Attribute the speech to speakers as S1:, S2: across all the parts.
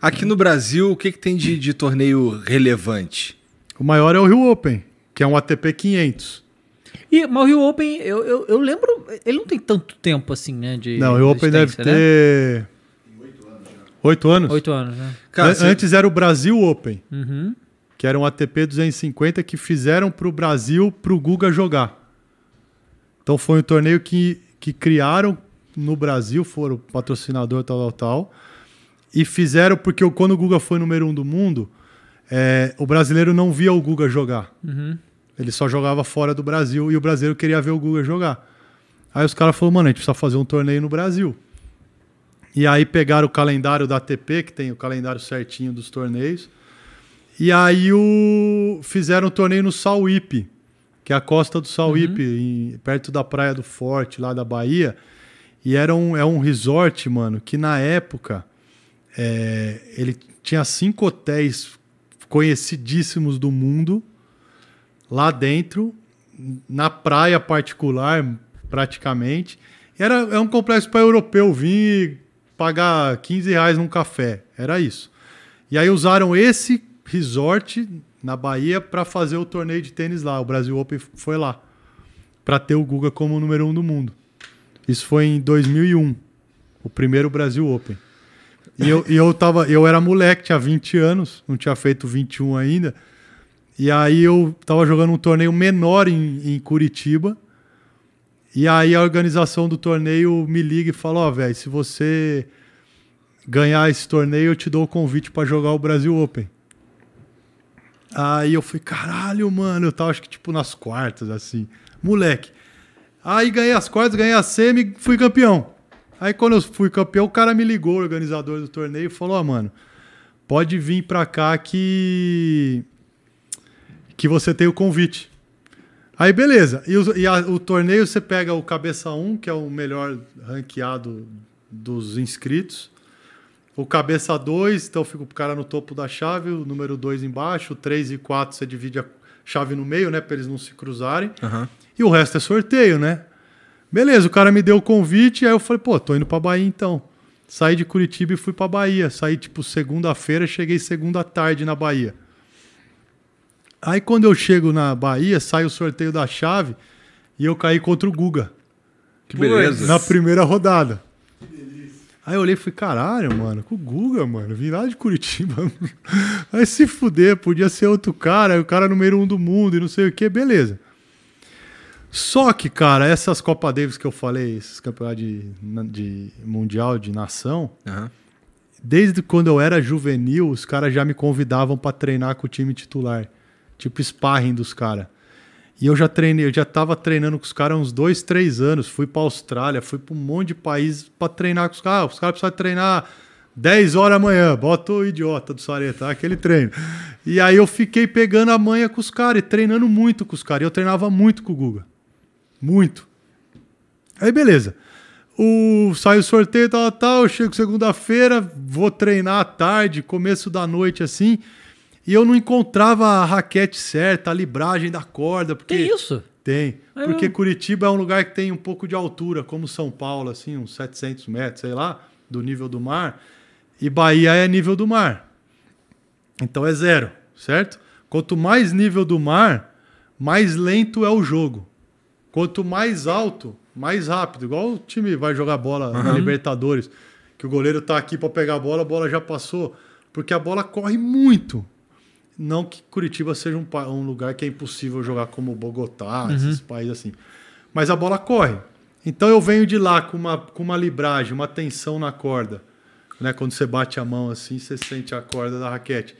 S1: Aqui no Brasil, o que, que tem de, de torneio relevante? O maior é o Rio Open, que é um ATP 500. E, mas o Rio Open, eu, eu, eu, lembro, ele não tem tanto tempo assim, né? De não, o Rio Open deve né? ter. Oito anos? Oito anos, né? Cara, Antes era o Brasil Open, uhum. que era um ATP 250 que fizeram para o Brasil, para o Guga jogar. Então foi um torneio que, que criaram no Brasil, foram patrocinador tal, tal, tal. E fizeram porque quando o Guga foi número um do mundo, é, o brasileiro não via o Guga jogar. Uhum. Ele só jogava fora do Brasil e o brasileiro queria ver o Guga jogar. Aí os caras falaram, mano, a gente precisa fazer um torneio no Brasil. E aí pegaram o calendário da ATP, que tem o calendário certinho dos torneios. E aí o... fizeram o um torneio no Sauípe, que é a costa do Sauípe, uhum. em... perto da Praia do Forte, lá da Bahia. E era um, é um resort, mano, que na época é, ele tinha cinco hotéis conhecidíssimos do mundo lá dentro, na praia particular, praticamente. Era, era é um complexo para europeu vir pagar 15 reais num café. Era isso. E aí usaram esse resort na Bahia para fazer o torneio de tênis lá. O Brasil Open foi lá. Para ter o Guga como o número um do mundo. Isso foi em 2001. O primeiro Brasil Open. E eu, e eu tava, eu era moleque, tinha 20 anos, não tinha feito 21 ainda. E aí eu tava jogando um torneio menor em, em Curitiba. E aí a organização do torneio me liga e fala: Ó, oh, velho, se você ganhar esse torneio, eu te dou o convite para jogar o Brasil Open. Aí eu fui, caralho, mano, eu tava acho que tipo nas quartas, assim, moleque. Aí ganhei as quartas, ganhei a semi, fui campeão. Aí quando eu fui campeão, o cara me ligou, o organizador do torneio, e falou: Ó, oh, mano, pode vir pra cá que. que você tem o convite. Aí beleza. E, o, e a, o torneio você pega o Cabeça 1, que é o melhor ranqueado dos inscritos. O cabeça 2, então fica o cara no topo da chave, o número 2 embaixo, o 3 e 4 você divide a chave no meio, né, para eles não se cruzarem. Uhum. E o resto é sorteio, né? Beleza, o cara me deu o convite, aí eu falei, pô, tô indo pra Bahia então. Saí de Curitiba e fui pra Bahia. Saí, tipo, segunda-feira, cheguei segunda tarde na Bahia. Aí quando eu chego na Bahia, sai o sorteio da chave e eu caí contra o Guga.
S2: Que beleza. Na
S1: primeira rodada. Aí eu olhei e falei, caralho, mano, com o Guga, mano, virar de Curitiba. Aí se fuder, podia ser outro cara, o cara número um do mundo e não sei o que, beleza. Só que, cara, essas Copa Davis que eu falei, esses campeonatos de, de mundial de nação, uhum. desde quando eu era juvenil, os caras já me convidavam para treinar com o time titular. Tipo, sparring dos caras. E eu já treinei, eu já tava treinando com os caras uns dois, três anos. Fui pra Austrália, fui pra um monte de países pra treinar com os caras. Ah, os caras precisam treinar 10 horas amanhã, bota o idiota do Sareta, aquele treino. E aí eu fiquei pegando a manha com os caras e treinando muito com os caras. E Eu treinava muito com o Guga. Muito. Aí beleza. O, sai o sorteio, tal, tal. chego segunda-feira, vou treinar à tarde, começo da noite assim. E eu não encontrava a raquete certa, a libragem da corda. Porque, tem isso? Tem. É porque Curitiba é um lugar que tem um pouco de altura, como São Paulo, assim, uns 700 metros, sei lá, do nível do mar. E Bahia é nível do mar. Então é zero, certo? Quanto mais nível do mar, mais lento é o jogo. Quanto mais alto, mais rápido. Igual o time vai jogar bola uhum. na Libertadores, que o goleiro tá aqui para pegar a bola, a bola já passou. Porque a bola corre muito. Não que Curitiba seja um, um lugar que é impossível jogar como Bogotá, uhum. esses países assim. Mas a bola corre. Então eu venho de lá com uma, com uma libragem, uma tensão na corda. Né? Quando você bate a mão assim, você sente a corda da raquete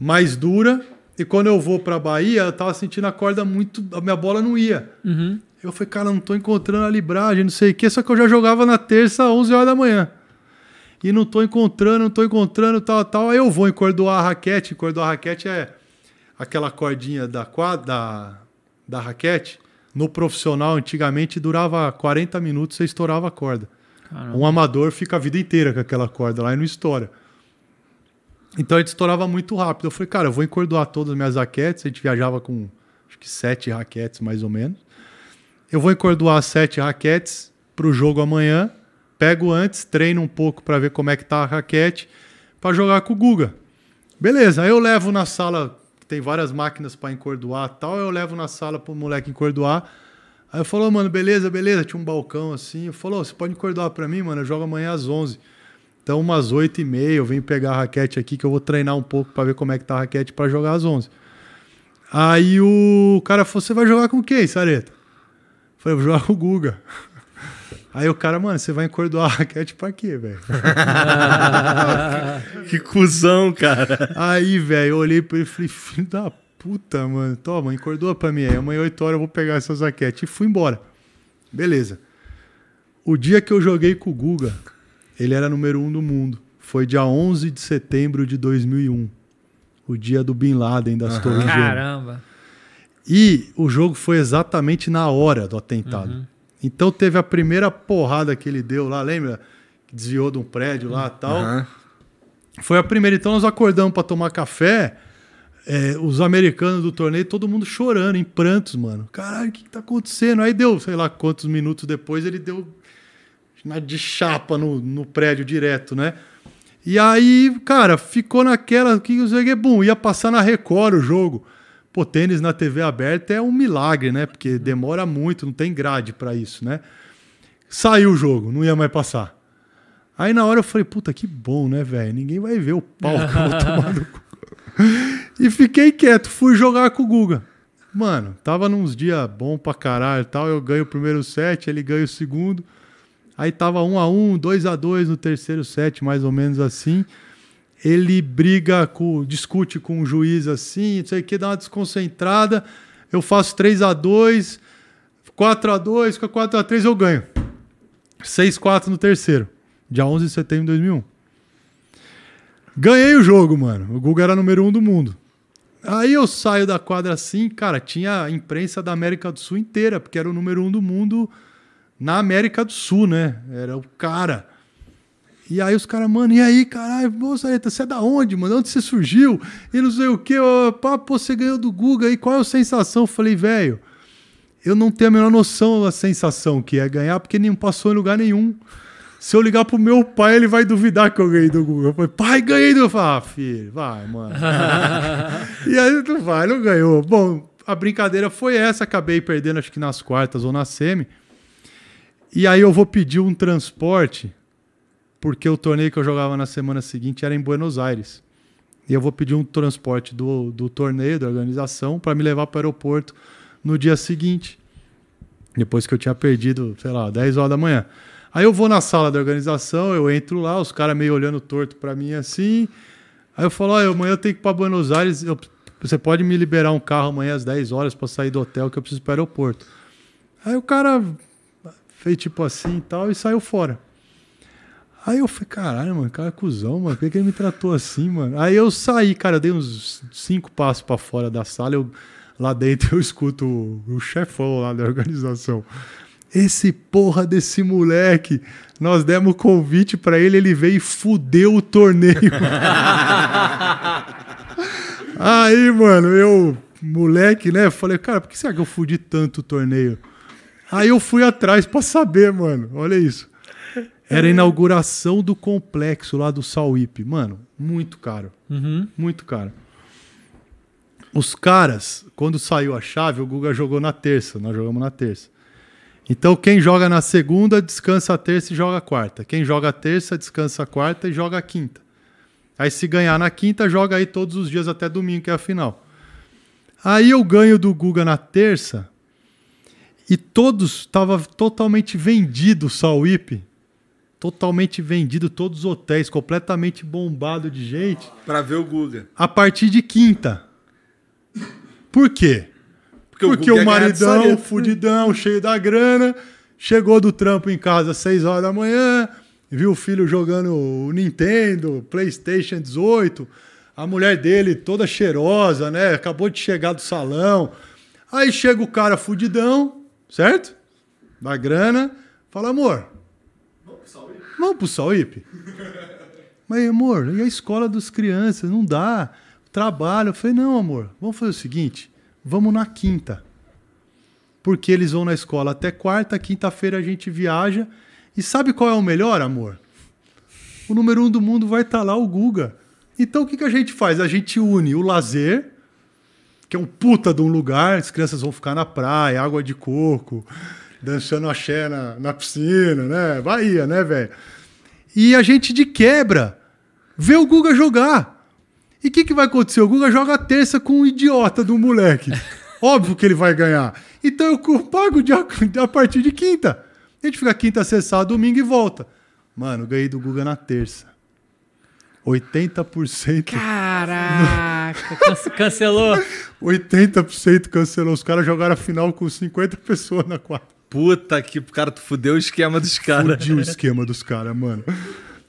S1: mais dura e quando eu vou pra Bahia, eu tava sentindo a corda muito. A minha bola não ia. Uhum. Eu falei, cara, não tô encontrando a libragem, não sei o quê, só que eu já jogava na terça, 11 horas da manhã. E não tô encontrando, não tô encontrando, tal, tal. Aí eu vou encordoar a raquete. Encordoar a raquete é aquela cordinha da, da, da raquete. No profissional, antigamente, durava 40 minutos, você estourava a corda. Caramba. Um amador fica a vida inteira com aquela corda lá e não estoura. Então a gente estourava muito rápido. Eu falei, cara, eu vou encordoar todas as minhas raquetes. A gente viajava com acho que sete raquetes mais ou menos. Eu vou encordoar sete raquetes para o jogo amanhã. Pego antes, treino um pouco para ver como é que tá a raquete para jogar com o Guga. Beleza, aí eu levo na sala, que tem várias máquinas para encordoar tal, eu levo na sala pro moleque encordoar. Aí eu falo, mano, beleza, beleza, tinha um balcão assim. Eu falou, você pode encordoar para mim, mano, eu jogo amanhã às 11. Então, umas 8 e meia, eu venho pegar a raquete aqui, que eu vou treinar um pouco para ver como é que tá a raquete para jogar às 11. Aí o cara falou, você vai jogar com quem, Sareta? Eu falei, vou jogar com o Guga. Aí o cara, mano, você vai encordoar a raquete pra quê, velho? que cuzão, cara. Aí, velho, eu olhei pra ele e falei, filho da puta, mano. Toma, encordoa pra mim aí. Amanhã 8 horas eu vou pegar essas raquetes. E fui embora. Beleza. O dia que eu joguei com o Guga, ele era número um do mundo. Foi dia 11 de setembro de 2001, o dia do Bin Laden das uhum. Torres Gêmeas. Caramba! E o jogo foi exatamente na hora do atentado. Uhum. Então teve a primeira porrada que ele deu lá, lembra? Desviou de um prédio lá e tal. Uhum. Foi a primeira. Então nós acordamos para tomar café. É, os americanos do torneio, todo mundo chorando, em prantos, mano. Caralho, o que, que tá acontecendo? Aí deu, sei lá quantos minutos depois, ele deu né, de chapa no, no prédio direto, né? E aí, cara, ficou naquela que o bom ia passar na Record o jogo. Pô, tênis na TV aberta é um milagre, né? Porque demora muito, não tem grade para isso, né? Saiu o jogo, não ia mais passar. Aí na hora eu falei, puta, que bom, né, velho? Ninguém vai ver o pau que eu vou tomar no cu. E fiquei quieto, fui jogar com o Guga. Mano, tava nos dias bom pra caralho e tal. Eu ganho o primeiro set, ele ganha o segundo. Aí tava 1 um a 1, um, 2 a 2 no terceiro set, mais ou menos assim. Ele briga com, discute com o juiz assim, não sei o que, dá uma desconcentrada. Eu faço 3 a 2, 4 a 2, fica 4 a 3 eu ganho. 6 4 no terceiro, dia 11 de setembro de 2001. Ganhei o jogo, mano. O Guga era número 1 um do mundo. Aí eu saio da quadra assim, cara, tinha a imprensa da América do Sul inteira, porque era o número 1 um do mundo na América do Sul, né? Era o cara. E aí os caras, mano, e aí, caralho, Bolsareta, você é da onde, mano? Onde você surgiu? E não sei o quê, ó, pá, pô, você ganhou do Guga aí, qual é a sensação? Eu falei, velho, eu não tenho a menor noção da sensação que é ganhar, porque não passou em lugar nenhum. Se eu ligar pro meu pai, ele vai duvidar que eu ganhei do Guga. Eu falei, pai, ganhei do. Eu falei, ah, filho, vai, mano. e aí tu vai, não ganhou. Bom, a brincadeira foi essa, acabei perdendo, acho que nas quartas ou na semi. E aí eu vou pedir um transporte, porque o torneio que eu jogava na semana seguinte era em Buenos Aires. E eu vou pedir um transporte do, do torneio, da organização, para me levar para o aeroporto no dia seguinte. Depois que eu tinha perdido, sei lá, 10 horas da manhã. Aí eu vou na sala da organização, eu entro lá, os caras meio olhando torto para mim assim. Aí eu falo, ó, oh, amanhã eu tenho que ir para Buenos Aires, eu, você pode me liberar um carro amanhã às 10 horas para sair do hotel que eu preciso para o aeroporto. Aí o cara fez tipo assim e tal, e saiu fora. Aí eu falei, caralho, mano, cara, cuzão, mano, por que, que ele me tratou assim, mano? Aí eu saí, cara, dei uns cinco passos para fora da sala, eu, lá dentro eu escuto o, o chefão lá da organização. Esse porra desse moleque, nós demos convite para ele, ele veio e fudeu o torneio. Aí, mano, eu, moleque, né, falei, cara, por que será que eu fudi tanto o torneio? Aí eu fui atrás para saber, mano. Olha isso. Era a inauguração do complexo lá do Salwip. Mano, muito caro. Uhum. Muito caro. Os caras, quando saiu a chave, o Guga jogou na terça. Nós jogamos na terça. Então, quem joga na segunda, descansa a terça e joga a quarta. Quem joga a terça, descansa a quarta e joga a quinta. Aí, se ganhar na quinta, joga aí todos os dias até domingo, que é a final. Aí eu ganho do Guga na terça e todos estava totalmente vendido o Sauípe. Totalmente vendido, todos os hotéis completamente bombado de gente. Para ver o Guga. A partir de quinta. Por quê?
S2: Porque, Porque o, o maridão,
S1: fudidão, cheio da grana, chegou do trampo em casa às 6 horas da manhã, viu o filho jogando o Nintendo, PlayStation 18, a mulher dele toda cheirosa, né? Acabou de chegar do salão. Aí chega o cara fudidão, certo? Da grana, fala, amor. Vamos pro Sauípe? Vamos pro Sauípe. Mas, amor, e a escola dos crianças? Não dá. Trabalho. Eu falei, não, amor, vamos fazer o seguinte: vamos na quinta. Porque eles vão na escola até quarta, quinta-feira a gente viaja. E sabe qual é o melhor, amor? O número um do mundo vai estar tá lá, o Guga. Então o que, que a gente faz? A gente une o lazer que é um puta de um lugar, as crianças vão ficar na praia, água de coco, dançando axé na, na piscina, né? Bahia, né, velho? E a gente de quebra vê o Guga jogar. E o que, que vai acontecer? O Guga joga a terça com um idiota do moleque. Óbvio que ele vai ganhar. Então eu pago de, a partir de quinta. A gente fica quinta, sexta, domingo e volta. Mano, ganhei do Guga na terça. 80%. Caralho! Caraca, cancelou. 80% cancelou. Os caras jogaram a final com 50 pessoas na quadra. Puta que, cara, tu fudeu o esquema dos caras. Fudiu o esquema dos caras, mano.